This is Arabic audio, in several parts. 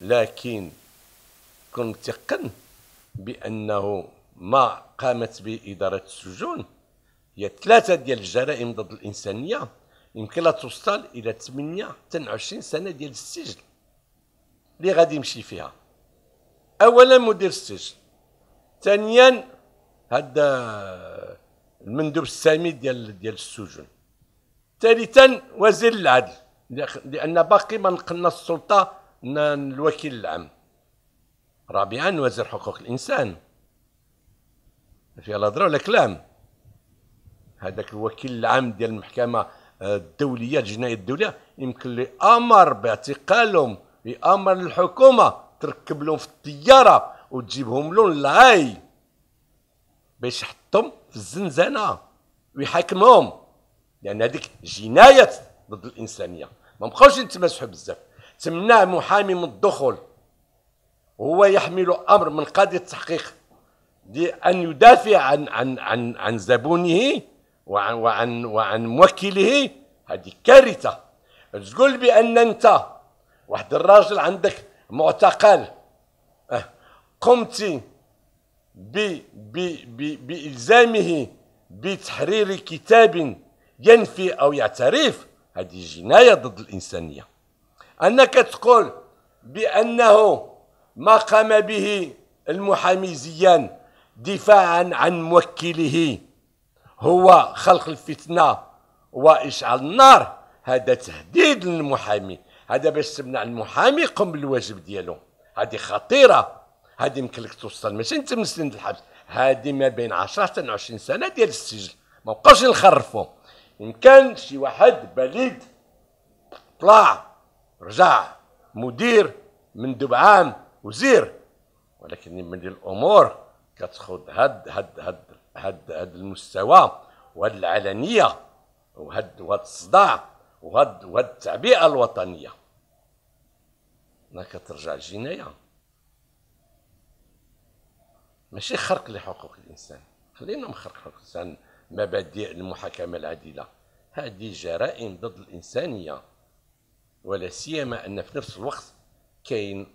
لكن كنت متيقن بانه ما قامت به اداره السجون هي ثلاثه ديال الجرائم ضد الانسانيه يمكن لها توصل الى 8 20 سنه ديال السجن اللي غادي يمشي فيها اولا مدير السجن ثانيا هذا المندوب السامي ديال ديال السجون ثالثا وزير العدل لان باقي ما نقلنا السلطه الوكيل العام رابعا وزير حقوق الانسان في الهضره ولا كلام هذاك الوكيل العام ديال المحكمه الدوليه الجنائيه الدوليه يمكن لي امر باعتقالهم يامر الحكومه تركب لهم في الطياره وتجيبهم لهم العاي باش يحطهم في الزنزانه ويحاكمهم لان يعني هذيك جنايه ضد الانسانيه ما بقاوش يتمسحوا بزاف تمناه محامي من الدخول وهو يحمل امر من قاضي التحقيق بان يدافع عن عن عن عن زبونه وعن وعن وعن موكله هذه كارثه تقول بان انت واحد الراجل عندك معتقل أه. قمت ب ب ب بالزامه بتحرير كتاب ينفي او يعترف هذه جنايه ضد الانسانيه انك تقول بانه ما قام به المحامي زيان دفاعا عن موكله هو خلق الفتنه واشعال النار هذا تهديد للمحامي هذا باش تمنع المحامي يقوم بالواجب ديالو هذه خطيره هذه يمكن لك توصل ماشي انت من سن الحبس هذه ما بين 10 حتى 20 سنه ديال السجن ما نخرفو نخرفوا يمكن شي واحد بليد طلع رجع مدير من دبعان وزير ولكن من الامور كتخوض هاد هاد هاد هاد هاد المستوى وهاد العلنيه وهاد وهاد الصداع وهاد وهاد التعبئه الوطنيه ما كترجع الجنايه ماشي خرق لحقوق الانسان خلينا نخرق حقوق الانسان مبادئ المحاكمه العادله هذه جرائم ضد الانسانيه ولا سيما ان في نفس الوقت كاين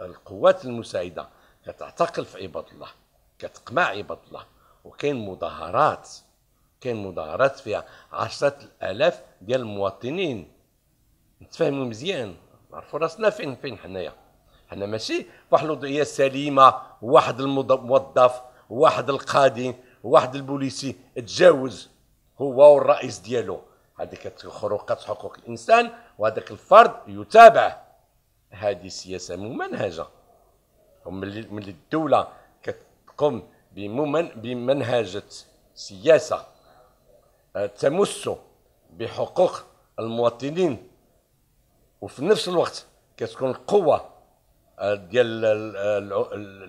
القوات المساعده كتعتقل في عباد الله كتقمع عباد الله وكاين مظاهرات كاين مظاهرات فيها عشرات الالاف ديال المواطنين نتفاهموا مزيان نعرفوا راسنا فين فين حنايا حنا ماشي فواحد الوضعيه سليمه واحد الموظف واحد القاضي واحد البوليسي تجاوز هو والرئيس ديالو هذيك خروقات حقوق الانسان وهذاك الفرد يتابع هذه سياسه ممنهجه وملي الدوله كتقوم بممن بمنهجه سياسه آه، تمس بحقوق المواطنين وفي نفس الوقت كتكون القوه آه، ديال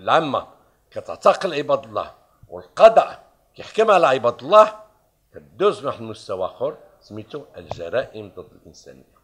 العامه كتعتقل عباد الله والقضاء كيحكم على عباد الله كدوز لواحد المستوى اخر سميتو الجرائم ضد الإنسانية